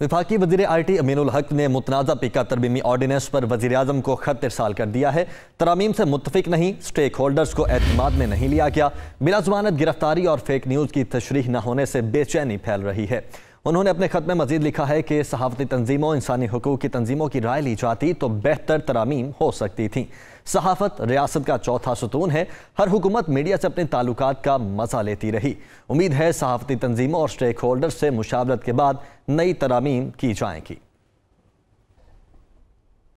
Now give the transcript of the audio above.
विफाक वजी I T Aminul हक ने मुतनाज़ा पिका तरमीमी ऑर्डीनेंस पर वजी अजम को खत इरसाल कर दिया है तरामीम से मुतफिक नहीं स्टेक होल्डर्स को अहतमाद में नहीं लिया गया बिला जमानत गिरफ्तारी और फेक न्यूज़ की तशरीह न होने से बेचैनी फैल रही है उन्होंने अपने खत में मजीद लिखा है कि सहाफ़ती तनजीमों इंसानी हकूक़ की तनजीमों की राय ली जाती तो बेहतर तरामीम हो सकती थी सहाफत रियासत का चौथा सतून है हर हुकूमत मीडिया से अपने ताल्लुक का मजा लेती रही उम्मीद है सहाफती तंजीमों और स्टेक होल्डर से मुशावरत के बाद नई तरामीम की जाएंगी